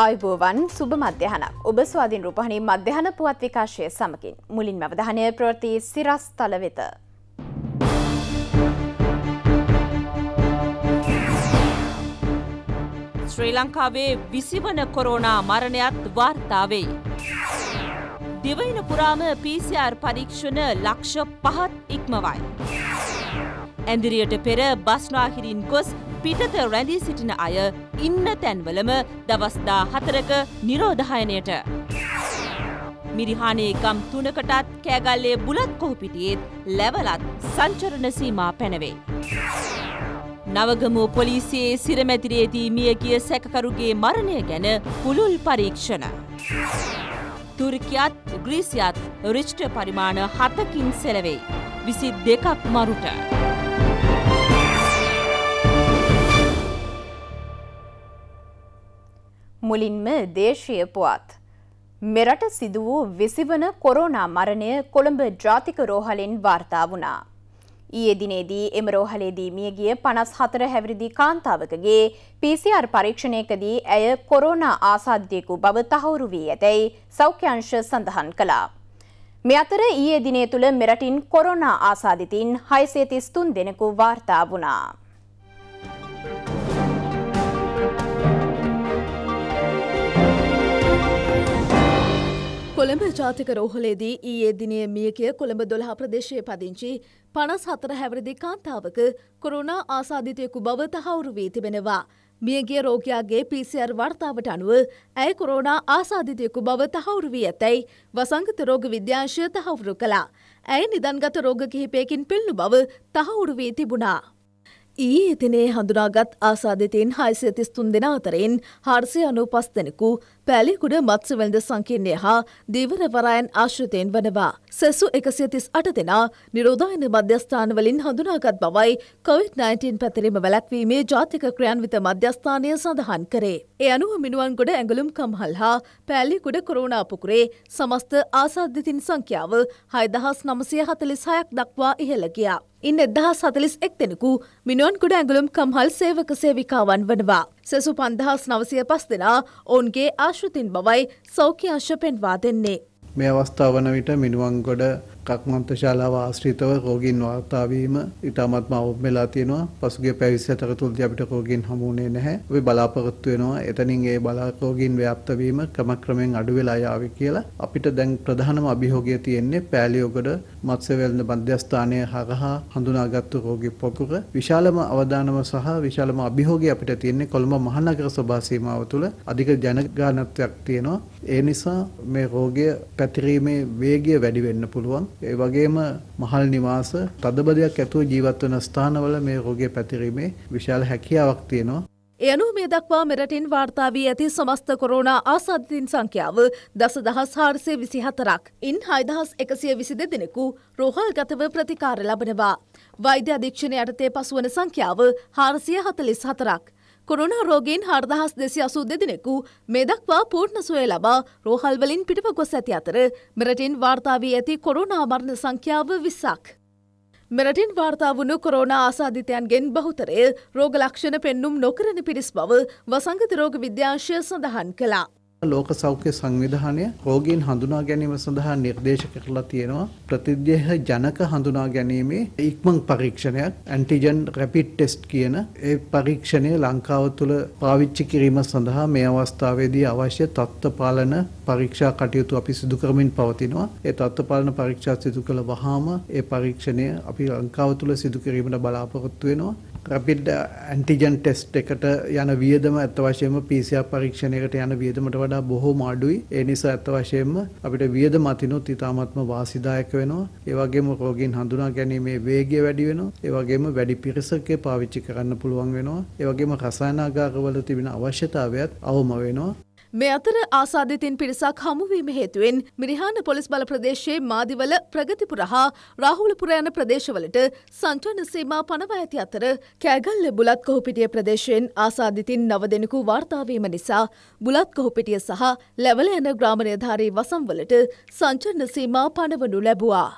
ආයුබෝවන් සුබ මධ්‍යහනක් ඔබ ස්වාධීන් රූපහණී මධ්‍යහන පුවත් විකාශය සමකින් මුලින් මවදහනය ප්‍රවෘති සිරස් තල වෙත. ශ්‍රී ලංකාවේ විසිවන කොරෝනා මරණයත් වාර්තාවෙයි. දෙවයින පුරාම PCR පරීක්ෂණ ලක්ෂ පහත් ඉක්මවයි. ඇදිරියට පෙර බස්නාහිරින් ගොස් පිටත රැඳී සිටින අය ඉන්න තැන්වලම දවස්දා හතරක නිරෝධහයනයට. මිරිහානේකම් තුනකටත් කෑගල්ලේ බුලත් කොහුපිටියේත් ලැවලත් සංචරණ සීමා පැනවේ. නවගමෝ පොලිසියේ සිරමැතිරේදී මිය ගිය සැකකරුගේ මරණය ගැන පුළුල් පරීක්ෂණ. තුර්කයත් ග්‍රීසියත් රිච්ට පරිමාණ හතකින් සෙලවෙයි. විසි දෙකක් මරුට. මුලින්ම දේශීය පුවත්. මෙරට සිදු වූ විසිවන කොරෝනා මරණය කොළඹ ජාතික රෝහලෙන් වාර්තා වුණා. ඊයේ දිනේදී එම රෝහලේදී මියගිය 54 හැවිරිදි කාන්තාවකගේ PCR පරීක්ෂණයකදී ඇය කොරෝනා ආසාදිතයෙකු බව තහවුරු වී ඇතැයි සෞඛ්‍ය අංශ සඳහන් කළා. මේ අතර ඊයේ දිනේ තුල මෙරටින් කොරෝනා ආසාදිතින් 633 දෙනෙකු වාර්තා වුණා. කොළඹ ජාතික රෝහලේදී ඊයේ දිනය මියකය කොළඹ දොළහා ප්‍රදේශය පදිංචි පනස් හතර හැවරදි කාන්තාවක කොරුණා ආසාධිතයකු බව තහවුරු වී තිබෙනවා. මියගේ රෝගයාගේ පිසිR වර්තාවට අනුව ඇය කොරෝනා ආසාධිතයකු බව තහවුරු වී ඇතැයි වසංගත රෝග විද්‍යාශය තහවුරු කළා. ඇය නිදන්ගත රෝග කිහිපයකින් පෙල්ලු බව තහවුරු වී තිබුණා. ඊ එතිනේ හඳුනාගත් ආසාධිතයෙන් හයිසය තිස්තුන් දෙෙන අතරෙන් හර්සය අනු පස්තෙනෙකු පෑලිකුඩ මත්ස්‍යවලද සංකීර්ණය හා දීවරවරයන් ආශ්‍රතයෙන් වනවා. සැසු එකසිය තිස් අට දෙනා නිරෝධායන මධ්‍යස්ථානවලින් හඳුනාගත් බවයි කොවිD-19 පැතිරීම වැළැක්වීමේ ජාතික ක්‍රියන්විත මධ්‍යස්ථානය සඳහන් කරේ. ඒ අනුව මිනුවන් ගොඩ ඇඟලුම් කම්හල් හා පෑලිකුඩ කොරෝනාපුකුරේ සමස්ත ආසාධ්‍යතින් සංඛ්‍යාව හයදහස් නමසය හතලිස් හයක් දක්වා ඉහළ ගියා. ඉන් එදහස් හතලිස් එක් දෙෙනෙකු මිනුවන් ගොඩ ඇඟලුම් කම්හල් සේවක සේවිකාවන් වනවා. සෙසු පන්දහස් නවසය පස් දෙනා ඔවුන්ගේ ආශ්‍රතින් බවයි සෞඛ්‍ය අශ්‍ය පෙන්වා දෙන්නේ. මේ අවස්ථාව වන විට මිනුවන්ගොඩ කක්මන්ත ශාලාව ආශ්‍රිතව රෝගීන් වාර්තා වීම ඉතාමත්ම අවම වෙලා තියෙනවා. පසුගිය පැය 27ක තුලදී අපිට රෝගීන් හමුුනේ නැහැ. අපි බලාපොරොත්තු වෙනවා එතනින් ඒ බලා රෝගීන් ව්‍යාප්ත වීම ක්‍රමක්‍රමයෙන් අඩු වෙලා යාවි කියලා. අපිට දැන් ප්‍රධානම අභියෝගය තියෙන්නේ පෑලියොගොඩ මත්ස්‍ය වෙළඳ මධ්‍යස්ථානයේ හරහා හඳුනාගත්තු රෝගී පොකුර. විශාලම අවදානම සහ විශාලම අභියෝගය අපිට තියෙන්නේ කොළඹ මහනගර සභා සීමාව තුළ අධික ජනගහනත්වයක් තියෙනවා. ඒ නිසා මේ රෝගය පැතිරීමේ වේගය වැඩි වෙන්න පුළුවන්. ඒ වගේම මහල් නිවාස තදබදයක් ඇතුව ජීවත් වන ස්ථානවල මේ රෝගය පැතිරීමේ විශාල හැකියාවක් තියෙනවා. ඒ අනුව මේ දක්වා මෙරටින් වාර්තා වී ඇති සමස්ත කොරෝනා ආසාදිතින් සංඛ්‍යාව දසදහස් හාරසය විසි හතරක්. ඉන් හයදහස් එකසිය විසි දෙදෙනෙකු රෝහල් ගතව ප්‍රතිකාර ලබනවා. වෛද්‍ය අධීක්ෂණ යටතේ පසුවන සංඛ්‍යාව හාරසිය හතලිස් හතරක්. කොරුණා රෝගයෙන් හරදහස් දෙසි අසූ දෙදිනෙකු මේ දක්වා පූර්ණ සුවය ලබා රෝහල්වලින් පිටව ගොස් ඇති අතර මෙරටින් වාර්තාාවී ඇති කොරුණා මරණ සංඛ්‍යාව විස්සක්. මෙරටින් වාර්තාාවුණු කොරෝණ ආසාධිතයන්ගෙන් බහුතරය රෝග ලක්ෂණ පෙන්නුම් නොකරන පිරිස් බව වසංගත රෝග විද්‍යාංශය සඳහන් කලා. ලෝක සෞඛ්‍ය සංවිධානය රෝගීන් හඳුනා ගැනීම සඳහා නිර්දේශ කරලා තියෙනවා ප්‍රතිදේහ ජනක හඳුනා ගැනීමේ ඉක්මන් පරීක්ෂණයක් ඇන්ටිජන් රැපිඩ් ටෙස්ට් කියන ඒ පරීක්ෂණය ලංකාව තුළ පාවිච්චි කිරීම සඳහා මේ අවස්ථාවේදී අවශ්‍ය තත්ත්ව පාලන පරීක්ෂා කටයුතු අපි සිදු කරමින් පවතිනවා ඒ තත්ත්ව පාලන පරීක්ෂා සිදු කළ වහාම ඒ පරීක්ෂණය අපි ලංකාව තුළ සිදු කිරීමට බලාපොරොත්තු වෙනවා රැපිඩ් ඇන්ටිජන් ටෙස්ට් එකට යන වියදම ඇත්ත වශයෙන්ම PCR පරීක්ෂණයකට යන වියදමට වඩා බොහෝම අඩුයි. ඒ නිසා ඇත්ත වශයෙන්ම අපිට වියදම අතිනොත් ඉතාමත්ම වාසිදායක වෙනවා. ඒ වගේම රෝගීන් හඳුනා ගැනීමේ වේගය වැඩි වෙනවා. ඒ වගේම වැඩි පිරිසකේ පාවිච්චි කරන්න පුළුවන් වෙනවා. ඒ වගේම රසායනාගාරවල තිබෙන අවශ්‍යතාවයත් අවම වෙනවා. මේ අතර ආසාධිතින් පිරිසක් හමුවීම හේතුවෙන් මිරිහාන පොලිස් බල ප්‍රදේශයේ මාදිවල ප්‍රගතිපුර හා රාහුලපුර යන ප්‍රදේශවලට සංචාන සීමා පනවා ඇති අතර කෑගල්ල බුලත් කොහුපිටිය ප්‍රදේශයෙන් ආසාධිතින් නව දෙනෙකු වාර්තාවීම නිසා බුලත් කොහුපිටිය සහ ලැවල යන ග්‍රාමණයධාරී වසම්වලට සංචාන සීමා පනවනු ලැබුවා.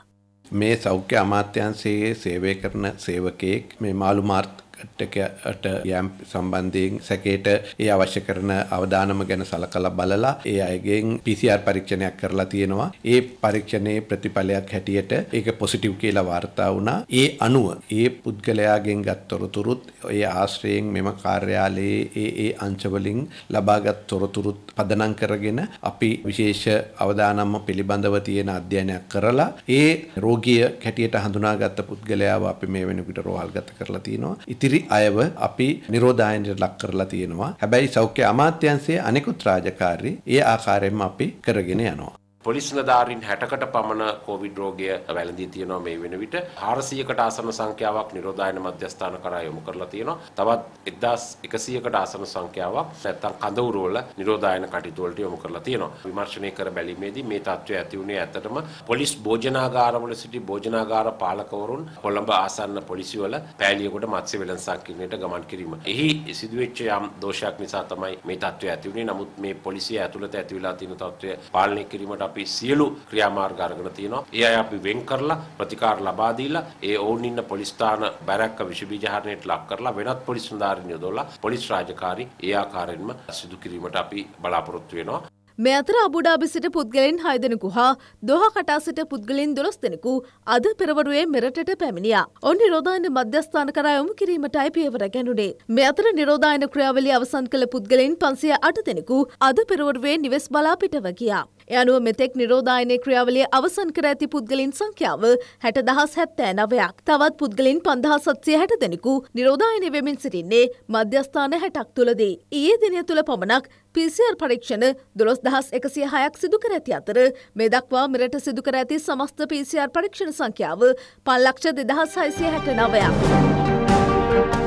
මේ සෞඛ්‍ය අමාත්‍යන්සයේ සේවය කරන සේවකයෙක් මේ මාළු මාර්ත් ට යම් සම්බන්ධයෙන් සැකේට ඒ අවශ්‍ය කරන අවධානම ගැන සලකලා බලලා ඒ අයගෙන් PCR පරීක්ෂණයක් කරලා තියෙනවා. ඒ පරීක්ෂණයේ ප්‍රතිඵලයක් හැටියට ඒක පොසිටිව් කියලා වාර්තා වුණා. ඒ අනුව ඒ පුද්ගලයාගෙන් ගත් තොරතුරුත් ඒ ආශ්‍රයෙන් මෙම කාර්යාලයේ ඒ ඒ අංශවලින් ලබාගත් තොරතුරුත් පදනම් කරගෙන අපි විශේෂ අවධානම පිළිබඳව තියෙන අධ්‍යයනයක් කරලා ඒ රෝගිය කැටියට හඳුනාගත්ත පුද්ගලයාව අපි මේ වෙනකොට රෝහල්ගත කරලා තියෙනවා. ඉතිරි පිරි අයව අපි නිරෝධායනයට ලක් කරලා තියෙනවා. හැබැයි සෞඛ්‍ය අමාත්‍යාංශයේ අනෙකුත් රාජකාරි ඒ ආකාරයෙන්ම අපි කරගෙන යනවා. පොලිස් නිලධාරීන් 60කට පමණ කොවිඩ් රෝගය වැළඳී තියෙනවා මේ වෙන විට 400කට ආසන සංඛ්‍යාවක් නිරෝධායන මධ්‍යස්ථාන කරා යොමු කරලා තියෙනවා. තවත් 1100කට ආසන සංඛ්‍යාවක් නැත්තම් කඳවුරු වල නිරෝධායන කටයුතු වලට යොමු කරලා තියෙනවා. විමර්ශනය කර බැලීමේදී මේ තත්ත්වය ඇති වුණේ ඇත්තටම පොලිස් භෝජනාගාරවල සිටි භෝජනාගාර පාලකවරුන් කොළඹ ආසන්න පොලිසිවල පෑලියකට මත්ස්‍ය වෙළඳ සංකීර්ණයට ගමන් කිරීම. එහි සිදුවෙච්ච යම් දෝෂයක් නිසා තමයි මේ තත්ත්වය ඇති වුණේ. නමුත් මේ පොලිසිය ඇතුළත ඇති වෙලා තියෙන තත්ත්වය පාලනය කිරීමට අපි සියලු ක්‍රියාමාර්ග අරගෙන තියෙනවා. ඒ අය අපි වෙන් කරලා ප්‍රතිකාර ලබා දීලා ඒ ඕන් ඉන්න පොලිස් ස්ථාන බැරැක්ක විෂබීජ හරණයට ලක් කරලා වෙනත් පොලිස් නිලධාරීන් යොදවලා පොලිස් රාජකාරි ඒ ආකාරයෙන්ම සිදු කිරීමට අපි බලාපොරොත්තු වෙනවා. මේ අතර අබුඩාබි සිට පුද්ගලෙන් හය දෙනෙකු හා දොහ කටා සිට පුද්ගලින් දොළොස් දෙනෙකු අද පෙරවරුවේ මෙරටට පැමිණියා. ඔන් නිරෝධායන මධ්‍යස්ථාන කරා යොමු කිරීමටයි පියවර ගැනුනේ. මේ අතර නිරෝධායන ක්‍රියාවලිය අවසන් කළ පුද්ගලයන් 508 දෙනෙකු අද පෙරවරුවේ නිවෙස් බලා පිටව ගියා. එය අනුව මෙතෙක් නිරෝධායනය ක්‍රියාවලිය අවසන් කර ඇති පුද්ගලින් සංඛ්‍යාව හැට දහස් හැත්තෑ නවයක් තවත් පුද්ගලින් පන්දහසත්සය හැට දෙනෙකු නිරෝධායනය වෙමින් සිටින්නේ මධ්‍යස්ථාන හැටක් තුළදී. ඒ දිනය තුළ පමණක් පිසිර් පරීක්ෂණ දොළොස් දහස් එකසිය හයක් සිදුකර ඇති අතර මේ දක්වා මෙරට සිදුකර ඇති සමස්ත පිසිර් පරීක්ෂණ සංඛ්‍යාව පල්ලක්ෂ දෙදහස් හයිසිය හැට නවයක්.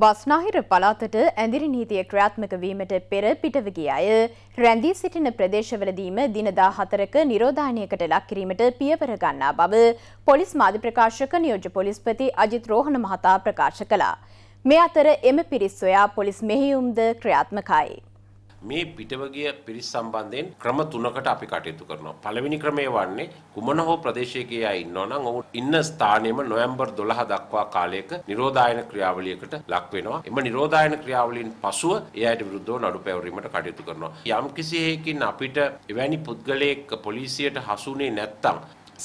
බස්නාහිර පලාතට ඇඳිරි නීතිය ක්‍රියාත්මක වීමට පෙර පිටව ගිය අය රැඳී සිටින ප්‍රදේශවලදීම දිනදා හතරක නිරෝධායනයකට ලක් කිරීමට පියවර ගන්නා බව පොලිස් මාධ්‍ය ප්‍රකාශක නියෝජ්‍ය පොලිස්පති අජිත් රෝහණ මහතා ප්‍රකාශ කළා. මේ අතර එම පිරිස් සොයා පොලිස් මෙහෙයුම්ද ක්‍රියාත්මකයි. මේ පිටවගිය පිරිස් සම්බන්ධයෙන් ක්‍රම තුනකට අපි කටයුතු කරනවා. පළවෙනි ක්‍රමය වන්නේ කුමන හෝ ප්‍රදේශයක අය ඉන්නවා නම් ඔහු ඉන්න ස්ථානයේම නොවැම්බර් 12 දක්වා කාලයක නිරෝධායන ක්‍රියාවලියකට ලක් වෙනවා. එම නිරෝධායන ක්‍රියාවලියෙන් පසුව ඒ අයට විරුද්ධව නඩු පැවරීමට කටයුතු කරනවා. යම් කිසි හේකින් අපිට එවැනි පුද්ගලයෙක් පොලිසියට හසුනේ නැත්තම්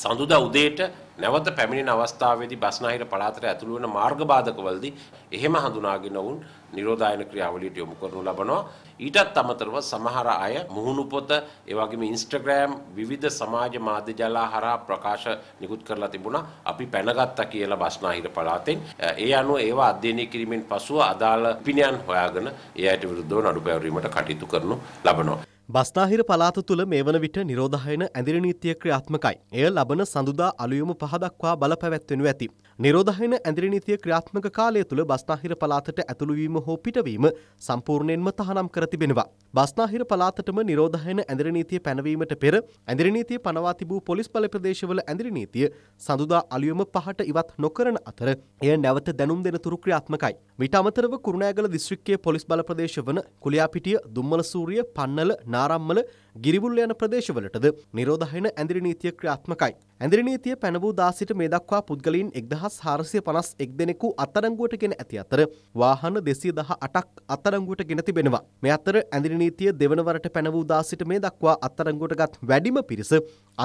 සඳුදා උදේට නැවත පැමිණෙන අවස්ථාවේදී බස්නාහිර පළාතට ඇතුළු වන මාර්ග බාධකවලදී එහෙම හඳුනාගෙන වුන් නිරෝධායන ක්‍රියාවලියට යොමු කරනු ලබනවා. ඊටත් අමතරව සමහර අය මුහුණු පොත, ඒ වගේම Instagram විවිධ සමාජ මාධ්‍ය ජාලා හරහා ප්‍රකාශ නිකුත් කරලා තිබුණා. අපි පැනගත්තා කියලා බස්නාහිර පළාතෙන්. ඒ අනුව ඒවා අධ්‍යයනය කිරීමෙන් පසුව අදාළ පිනියන් හොයාගෙන ඒ අයට විරුද්ධව නඩු පැවරීමට කටයුතු කරනු ලබනවා. බස්නාහිර පළාත තුළ මේ වන විට නිරෝධායන ඇඳිරි නීතිය ක්‍රියාත්මකයි. එය ලබන සඳුදා අලුයම පහ දක්වා බලපැවැත්වෙනු ඇති. නිරෝධායන ඇඳිරි නීතිය ක්‍රියාත්මක කාලය තුළ බස්නාහිර පළාතට ඇතුළු වීම හෝ පිටවීම සම්පූර්ණයෙන්ම තහනම් කර තිබෙනවා. බස්නාහිර පළාතටම නිරෝධායන ඇඳිරි නීතිය පැනවීමට පෙර ඇඳිරි නීතිය පනවා තිබූ පොලිස් බල ප්‍රදේශවල ඇඳිරි නීතිය සඳුදා අලුයම පහට ඉවත් නොකරන අතර එය නැවත දැනුම් දෙනතුරු ක්‍රියාත්මකයි. මීට අමතරව කුරුණෑගල දිස්ත්‍රික්කයේ පොලිස් බල ප්‍රදේශ වන කුලියාපිටිය, දුම්මලසූරිය, පන්නල නාරම්මල ගිරිබුල් යන ප්‍රදේශවලටද නිරෝධහයන ඇඳිරි නීතිය ක්‍රියාත්මකයි. ඇඳිරි නීතිය පැනවූ දාසිට මේ දක්වා පුද්ගලයින් 1451 දෙනෙකු අත්අඩංගුවට ගෙන ඇති අතර වාහන 218ක් අත්අඩංගුවට ගෙන තිබෙනවා. මේ අතර ඇඳිරි නීතිය දෙවන වරට පැනවූ දාසිට මේ දක්වා අත්අඩංගුවටගත් වැඩිම පිරිස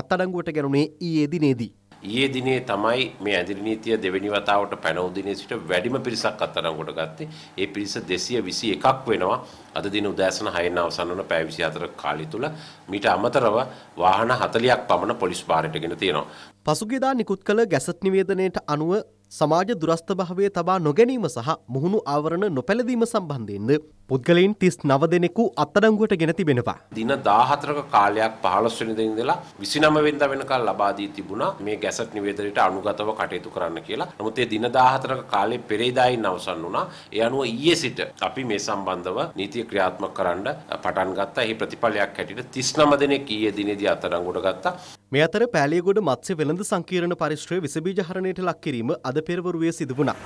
අත්අඩංගුවට ගැනුණේ ඊයේ දිනේදී. ඊයේ දිනේ තමයි මේ ඇඳිරි නීතිය දෙවෙනි වතාවට පැනවූ දිනේ සිට වැඩිම පිරිසක් අත්අඩංගුවට ගත්තේ. ඒ පිරිස 221ක් වෙනවා. අද දින උදෑසන 6න් අවසන් වන පැය 24 කාලය තුල මීට අමතරව වාහන 40ක් පමණ පොලිස් භාරයට ගෙන තියෙනවා. පසුගියදා නිකුත් කළ ගැසට් නිවේදනයට අනුව සමාජ දුරස්ථභාවය තබා නොගැනීම සහ මුහුණු ආවරණ නොපැළදීම සම්බන්ධයෙන්ද පුද්ගලයින් තිස් නව දෙනෙකු අත්අඩංගුවට ගෙන තිබෙනවා. දින 14ක කාලයක් 15 වෙනිදා ඉඳලා 29 වෙනිදා වෙනකල් ලබා දී තිබුණා මේ ගැසට් නිවේදනයට අනුගතව කටයුතු කරන්න කියලා. නමුත් ඒ දින 14ක කාලේ පෙරේදායින් අවසන් වුණා. ඒ අනුව ඊයේ සිට අපි මේ සම්බන්ධව නීතිය ක්‍රියාත්මක කරන්න පටන් ගත්තා. එහි ප්‍රතිඵලයක් හැටියට 39 දෙනෙක් ඊයේ දිනේදී අත්අඩංගුවට ගත්තා. මේ අතර පෑලියගොඩ මත්ස්‍ය වෙළඳ සංකීර්ණ පරිශ්‍රය විසබීජ හරණයට ලක් කිරීම අද පෙරවරුවේ සිදු වුණා.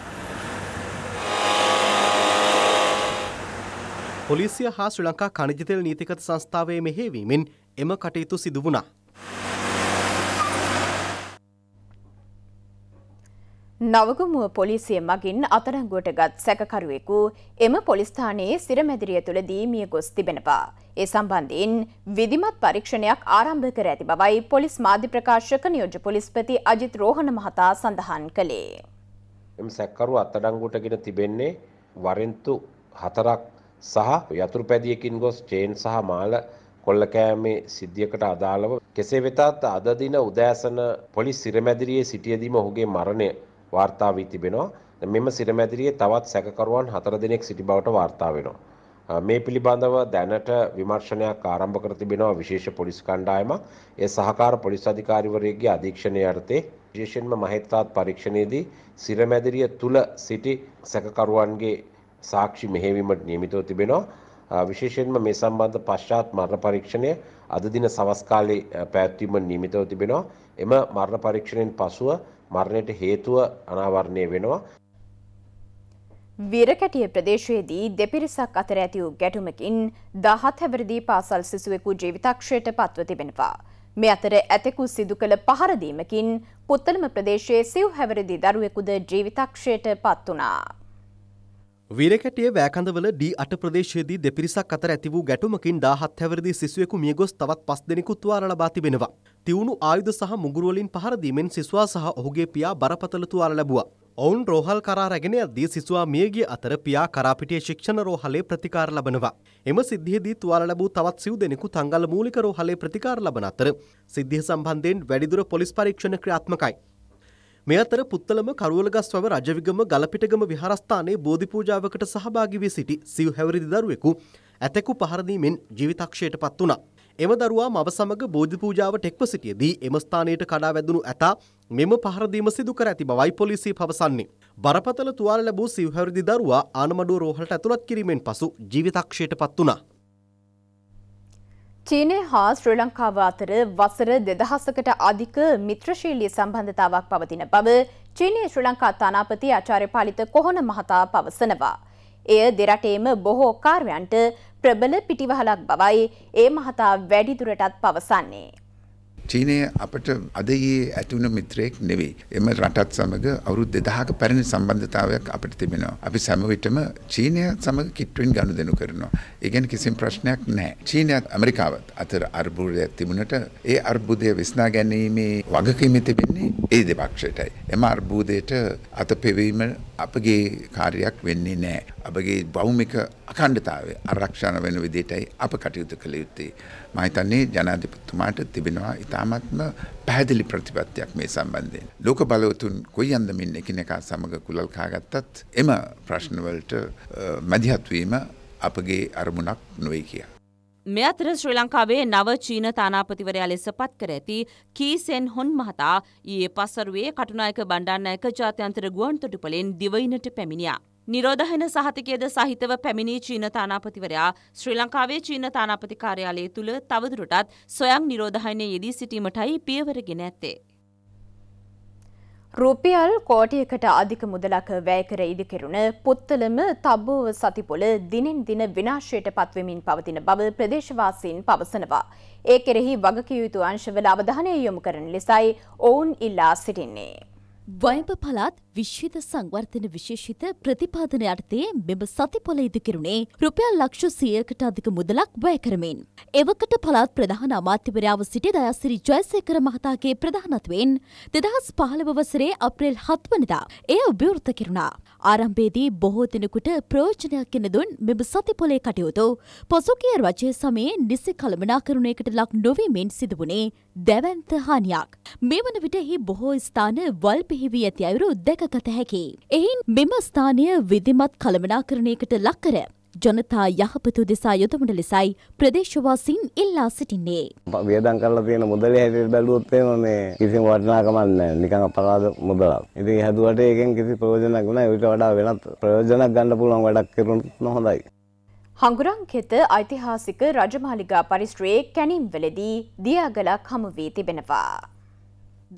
පොලිසිය හා ශ්‍රී ලංකා කණජතෙල් නීතිගත සංස්ථාවේ මෙහෙවීමෙන් එම කටයුතු සිදු වුණා. නවගමුව පොලිසිය මගින් අතරංගුවට ගත් සැකකරුවෙකු එම පොලිස්ථානයේ සිරමැදිරිය තුළදී මිය ගොස් තිබෙනවා. ඒ සම්බන්ධයෙන් විධිමත් පරීක්ෂණයක් ආරම්භ කර ඇති බවයි පොලිස් මාධ්‍ය ප්‍රකාශක නියෝජ්‍ය පොලිස්පති අජිත් රෝහණ මහතා සඳහන් කළේ. එම සැකකරු අත්අඩංගුවට ගෙන තිබෙන්නේ වරෙන්තු හතරක් සහ යතුරු පැදියකින් ගොස් චේන් සහ මාල කොල්ල කෑමේ සිද්ධියකට අදාළව කෙසේ වෙතත් අද දින උදෑසන පොලිස් සිරමැදිරියේ සිටියදීම ඔහුගේ මරණය වාර්තා වී තිබෙනවා. මෙම සිරමැදිරියේ තවත් සැකකරුවන් හතර දෙනෙක් සිටි බවට වාර්තා වෙනවා. මේ පිළිබඳව දැනට විමර්ශනයක් ආරම්භ කර තිබෙනවා විශේෂ පොලිස් කණ්ඩායමක්. ඒ සහකාර පොලිස් අධිකාරිවරයෙක්ගේ අධීක්ෂණය යටතේ විශේෂයෙන්ම මහෙත්තාත් පරීක්ෂණයේදී සිරමැදිරිය තුල සිටි සැකකරුවන්ගේ සාක්ෂි මෙහෙවීමට නියමිතව තිබෙනවා විශේෂයෙන්ම මේ සම්බන්ධ පශ්චාත් මරණ පරීක්ෂණය අද දින සවස් කාලේ පැවැත්වීම නියමිතව තිබෙනවා එම මරණ පරීක්ෂණයෙන් පසුව මරණයට හේතුව අනාවරණය වෙනවා විරකැටිය ප්‍රදේශයේදී දෙපිරිසක් අතර ඇති වූ ගැටුමකින් දහත් හැවරදී පාසල් සිසුවෙකු ජීවිතක්ෂයට පත්ව තිබෙනවා. මේ අතර ඇතෙකු සිදු කළ පහරදීමකින් පුත්තලම ප්‍රදේශයේ සිව් හැවරදි දරුවෙකුද ජීවිතක්ෂයට පත් වනා. වීරකැටියේ වෑකඳවල D8 ප්‍රදේශයේදී දෙපිරිසක් අතර ඇති වූ ගැටුමකින් 17 හැවිරිදි සිසුවෙකු මියගොස් තවත් පස් දෙනෙකු තුවාල ලබා තිබෙනවා. තියුණු ආයුධ සහ මුගුරු වලින් පහර දීමෙන් සිසුවා සහ ඔහුගේ පියා බරපතල තුවාල ලැබුවා. ඔවුන් රෝහල් කරා රැගෙන යද්දී සිසුවා මියගිය අතර පියා කරාපිටිය ශික්ෂණ රෝහලේ ප්‍රතිකාර ලබනවා. එම සිද්ධියේදී තුවාල ලැබූ තවත් සිව් දෙනෙකු තංගල මූලික රෝහලේ ප්‍රතිකාර ලබන අතර සිද්ධිය සම්බන්ධයෙන් වැඩිදුර පොලිස් පරීක්ෂණ ක්‍රියාත්මකයි. මේ අතර පුත්තලම කරුවලගස්වැව රජවිගම ගලපිටගම විහාරස්ථානයේ බෝධි පූජාවකට සහභාගී වී සිටි සිව් හැවිරිදි දරුවෙකු ඇතෙකු පහර දීමෙන් ජීවිතක්ෂයට පත් වුණා. එම දරුවා මව සමග බෝධි පූජාවට එක්ව සිටියේදී එම ස්ථානයට කඩා වැදුණු ඇතා මෙම පහර දීම සිදු කර ඇති බවයි පොලිසිය පවසන්නේ. බරපතල තුවාල ලැබූ සිව් හැවිරිදි දරුවා ආනමඩුව රෝහලට ඇතුළත් කිරීමෙන් පසු ජීවිතක්ෂයට පත් වුණා. චීනය හා ශ්‍රී ලංකාව අතර වසර දෙදහසකට අධික මිත්‍රශීලී සම්බන්ධතාවක් පවතින බව චීනය ශ්‍රී ලංකා තානාපති ආචාර්ය පාලිත කොහොන මහතා පවසනවා. එය දෙරටේම බොහෝ කාර්යයන්ට ප්‍රබල පිටිවහලක් බවයි ඒ මහතා වැඩිදුරටත් පවසන්නේ. චීනය අපට අද ඒ ඇතිවුණ මිත්‍රයෙක් නෙවෙයි. එම රටත් සමඟ අවුරුදු 2000ක පැරණි සම්බන්ධතාවයක් අපිට තිබෙනවා. අපි සෑම විටම චීනය සමඟ කිට්ටුවෙන් ගනුදෙනු කරනවා. ඒ ගැන කිසිම ප්‍රශ්නයක් නැහැ. චීනයත් ඇමරිකාවත් අතර අර්බුදයක් තිබුණට ඒ අර්බුදය විසඳා ගැනීමේ වගකීම තිබෙන්නේ ඒ දෙපක්ෂයටයි. එම අර්බූදයට අත පෙවීම අපගේ කාර්යයක් වෙන්නේ නෑ. අපගේ බෞමික අකණ්ඩතාවය ආරක්ෂණ වෙන විදිහටයි අප කටයුතු කළ යුත්තේ. මම හිතන්නේ ජනාධිපතිතුමාට තිබෙනවා ඉතාමත්ම පැහැදිලි ප්‍රතිපත්තියක් මේ සම්බන්ධයෙන්. ලෝක බලවතුන් කොයි අන්දමින් එකිනෙකා සමග කුලල් කාගත්තත් එම ප්‍රශ්න වලට මැදිහත් වීම අපගේ අරමුණක් නොවේ කියලා මෙ අතර ශ්‍රී ලංකාවේ නව චීන තානාපතිවරයා ලෙස පත් කර ඇති කීසෙන් හොන් මහතා ඊයේ පසරුවේ කටුනායක බණ්ඩාරනායක ජාත්‍යන්තර ගුවන්තොටුපලෙන් දිවයිනට පැමිණියා. නිරෝධහන සහතිකයද සහිතව පැමිණි චීන තානාපතිවරයා ශ්‍රී ලංකාවේ චීන තානාපති කාර්යාලය තුළ තවදුරටත් සොයං නිරෝධහනය යෙදී සිටීමටයි පියවරගෙන ඇත්තේ. රුපියල් කෝටියකට අධික මුදලක වැයකර ඉදිකෙරුණ පුත්තලම තබ්බෝව සතිපොල දිනෙන් දින විනාශයට පත්වමින් පවතින බව ප්‍රදේශවාසීන් පවසනවා. ඒ කෙරෙහි වගකියයුතු අංශවල අවධානය යොමු කරන ලෙසයි ඔවුන් ඉල්ලා සිටින්නේ. වයඹ පළාත් විශ්විත සංවර්ධන විශේෂිත ප්‍රතිපාදන යටතේ මෙම සති පොළ ඉදු කෙරුණේ රුපියල් ලක්ෂ සියයකට අධික මුදලක් වැය කරමින්. එවකට පළාත් ප්‍රධාන අමාත්‍යවරයාව සිටි දයසිරි ජයසේකර මහතාගේ ප්‍රධානත්වයෙන් දෙදහස් පහළව වසරේ අප්‍රේල් හත්වනදා එය උභ්‍යෘත කෙරුණා. ආරම්භයේදී බොහෝ දෙනෙකුට ප්‍රයෝජනයක් ගෙන දුන් මෙම සති පොලේ කටයුතු පසුගිය රජය සමයේ නිසි කළමනාකරුණයකට ලක් නොවීමෙන් සිදුවුණේ දැවන්ත හානියක්. මේ වන විට එහි බොහෝ ස්ථාන වල්ප පිහිවී ඇති අයුරු දැකගත හැකි. එයින් මෙම ස්ථානය විධිමත් කළමනාකරණයකට ලක්කර ජනතා යහපත දෙසා යොදමට ලෙසයි ප්‍රදේශවාසින් ඉල්ලා සිටින්නේ. වියදම් කරලා තියෙන මුදලේ හැටියට බැලුවොත් එහෙම මේ කිසිම වටිනාකමක් නැහැ. නිකන් අපරාධ මුදලක්. ඉතින් හැදුවට ඒකෙන් කිසි ප්‍රයෝජනයක් නැහැ. ඊට වඩා වෙනත් ප්‍රයෝජනක් ගන්න පුළුවන් වැඩක් කරුණොත් හොඳයි. හංගුරං කෙත ඓතිහාසික රජමාලිගා පරිශ්‍රයේ කැණිම්වලදී දියාගලක් හමු වී තිබෙනවා.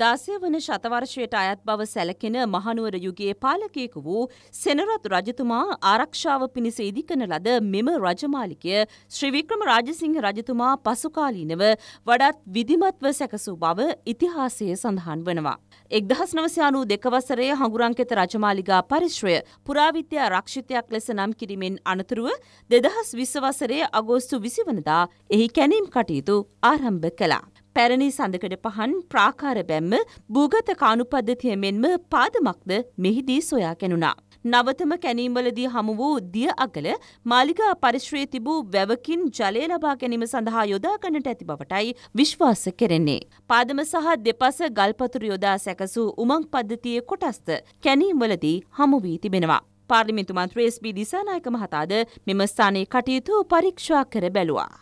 දාසය වන ශතවර්ශයට අයත් බව සැලකෙන මහනුවර යුගයේ පාලකයෙකු වූ සෙනරත් රජතුමා ආරක්ෂාව පිණිස ඉදිකන ලද මෙම රජමාලිකය ශ්‍රීවික්‍රම රාජසිංහ රජතුමා පසුකාලීනව වඩත් විධිමත්ව සැකසූ බව ඉතිහාසයේ සඳහන් වනවා. එක්දහස් නවසයානු දෙකවසරේ හඟුරංකෙත රජමාලිගා පරිශ්‍රය පුරාවිද්‍ය රක්ෂිතයක් ලෙස නම් කිරීමෙන් අනතුරුව දෙදහස් විසවසරේ අගෝස්තු විසිවනදා එහි කැනීම් කටයුතු ආරම්භ කලා. පැරණි සඳකඩ පහන් ප්‍රාකාර බැම්ම භූගත කානුපද්ධතිය මෙන්ම පාදමක්ද මෙහිදී සොයා කැනුණා. නවතම කැනීම්වලදී හමු වූ දිය අගල මාලිකා පරිශ්‍රයේ තිබූ වැවකින් ජලය ලබා ගැනීම සඳහා යොදා ගන්නට ඇති බවටයි විශ්වාස කෙරෙන්නේ. පාදම සහ දෙපස ගල්පතුරු යොදා සැකසූ උමං පද්ධතියේ කොටස්ද කැනීම්වලදී හමු වී තිබෙනවා. පාර්ලිමින්තු මන්ත්‍රී එස්.බී. දිසානායක මහතාද මෙම ස්ථානයේ කටයුතු පරීක්ෂා කර බැලුවා.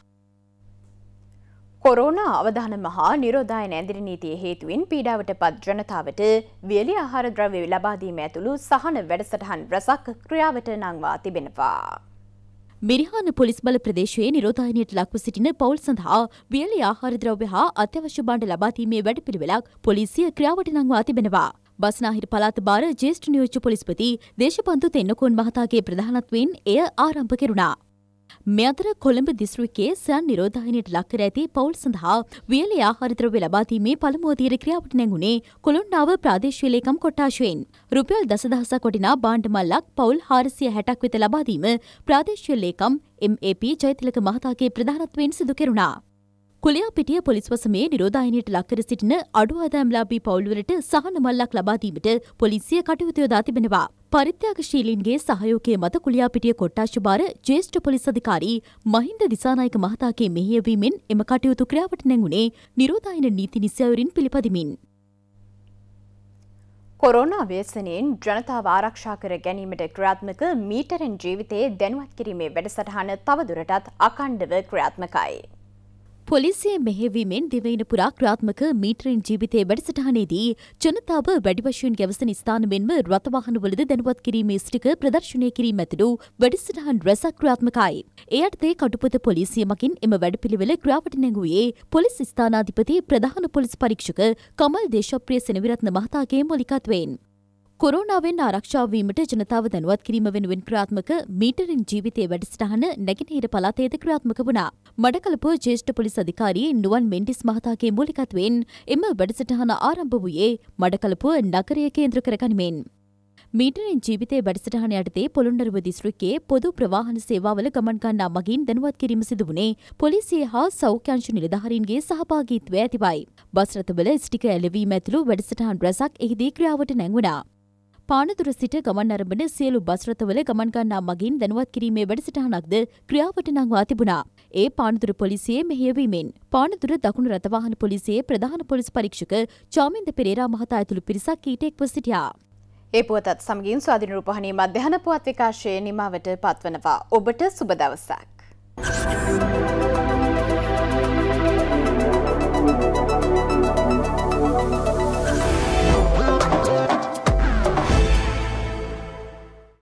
කොරෝනා අවධානම හා නිරෝධායන ඇදිරි නීතිය හේතුවෙන් පීඩාවට පත් ජනතාවට වියලි ආහාර ද්‍රව්‍ය ලබාදීම ඇතුළු සහන වැඩසටහන් රැසක් ක්‍රියාවට නංවා තිබෙනවා. මිරිහාන පොලිස් බල ප්‍රදේශයේ නිරෝධායනයට ලක්ව සිටින පවුල් සඳහා වියලි ආහාර ද්‍රව්‍ය හා අත්‍යවශ්‍ය බාණ්ඩ ලබාදීමේ වැඩපිළිවෙලක් පොලිසිය ක්‍රියාවට නංවා තිබෙනවා. බස්නාහිර පළාත බාර ජේෂ්ඨ නියෝජ්‍ය පොලිස්පති දේශපන්තු තෙන්නකෝන් මහතාගේ ප්‍රධානත්වයෙන් එය ආරම්භ කෙරුණා. මේ අතර කොළඹ දිස්ත්‍රික්කයේ සෑන් නිරෝධායනයට ලක් කර ඇති පවුල් සඳහා වියලි ආහාරද්‍රව්‍ය ලබා දීමේ පළමු අධීර ක්‍රියාවට නැඟුණේ කොළොන්නාව ප්‍රාදේශීය ලේකම් කොට්ටාශයෙන් රුපියල් දසදහසක් කොටිනා භාණ්ඩ මල්ලක් පවුල් 460ක් වෙත ලබා දීම ප්‍රාදේශීය ලේකම් MAP ජයතිලක මහතාගේ ප්‍රධානත්වයෙන් සිදු කෙරුණා. කුලයාපිටිය පොලිස්වසමේ නිරෝධායනයට ලක්කර සිටින අඩු ආදායම්ලාභී පවුල්වලට සහන මල්ලක් ලබා දීමට පොලිසිය කටයුතු යොදා තිබෙනවා. පරිත්‍යාගශීලින්ගේ සහයෝකයේ මත කුලියාපිටිය කොට්ටාශභාර ජේෂ්ඨ පොලිස් අධිකාරී මහින්ද දිසානායක මහතාගේ මෙහෙයවීමෙන් එම කටයුතු ක්‍රියාවට නැඟුණේ නිරෝධායන නීති නිසයවරින් පිළිපදිමින්. කොරෝනා ව්‍යසනයෙන් ජනතාව ආරක්ෂා කර ගැනීමට ක්‍රියාත්මක මීටරෙන් ජීවිතයේ දැනුවත් කිරීමේ වැඩසටහන තවදුරටත් අකණ්ඩව ක්‍රියාත්මකයි. පොලිසිය මෙහෙවීමෙන් දෙවයින පුරා ක්‍රාත්මක මීටරෙන් ජීවිතයේ වැඩසටහනේදී ජනතාව වැඩිවශයෙන් ගැවසන ස්ථාන මෙන්ම රථවාහනවලද දැනුවත් කිරීමේ ස්ටික ප්‍රදර්ශනය කිරීම ඇතුළු වැඩසටහන් රැසක් ක්‍රාත්මකයි. ඒ අර්ථයේ කටුපත පොලිසිය මකින් එම වැඩපිළිවෙල ක්‍රියාවට නැගුවේ පොලිස් ස්ථානාධිපති ප්‍රධාන පොලිස් පරීක්ෂක කමල් දේශප්‍රිය සෙනවිරත්න මහතාගේ මොලිකත්වයෙන්. කොරෝනාවෙන් ආරක්ෂාව වීමට ජනතාව දැනුවත් කිරීම වෙනුවෙන් ක්‍රියාත්මක මීටරින් ජීවිතයේ වැඩසටහන නැගෙනහිර පළාතේද ක්‍රියාත්මක වුණා. මඩකලපුව ජ්‍යෙෂ්ඨ පොලිස් අධිකාරී නුවන් මෙන්ඩිස් මහතාගේ මූලිකත්වයෙන් එම වැඩසටහන ආරම්භ වූයේ මඩකලපුව නගරය කේන්ද්‍ර කරගනිමින්. මීටරින් ජීවිතයේ වැඩසටහන යටතේ පොළොන්නරුව දිස්ත්‍රික්කයේ පොදු ප්‍රවාහන සේවාවල ගමන් ගන්නා මගින් දැනුවත් කිරීම සිදු වුණේ පොලිසිය හා සෞඛ්‍ය අංශ නිලධාරීන්ගේ සහභාගීත්වය ඇතිවයි. බස් රථවල ස්ටිකර් එළවීම ඇතුළු වැඩසටහන් රැසක් එහිදී ක්‍රියාවට නැංගුණා. පානදුර සිට ගමන් අරඹන සියලු බස්රථවල ගමන් ගන්නා මගින් දැනුවත් කිරීමේ වැඩසටහනක්ද ක්‍රියාවට නංවා තිබුණා. ඒ පානදුර පොලිසියේ මෙහෙයවීමෙන් පානදුර දකුණු රථවාහන පොලිසියේ ප්‍රධාන පොලිස් පරීක්ෂක චාමින්ද පෙරේරා මහතා ඇතුළු පිරිසක් ඊට එක්ව සිටියා. ඒ පුවතත් සමගින් ස්වාධීන රූපවාහිනී මධ්‍යහන පුවත් විකාශයේ නිමාවට පත්වනවා. ඔබට සුබ දවසක්.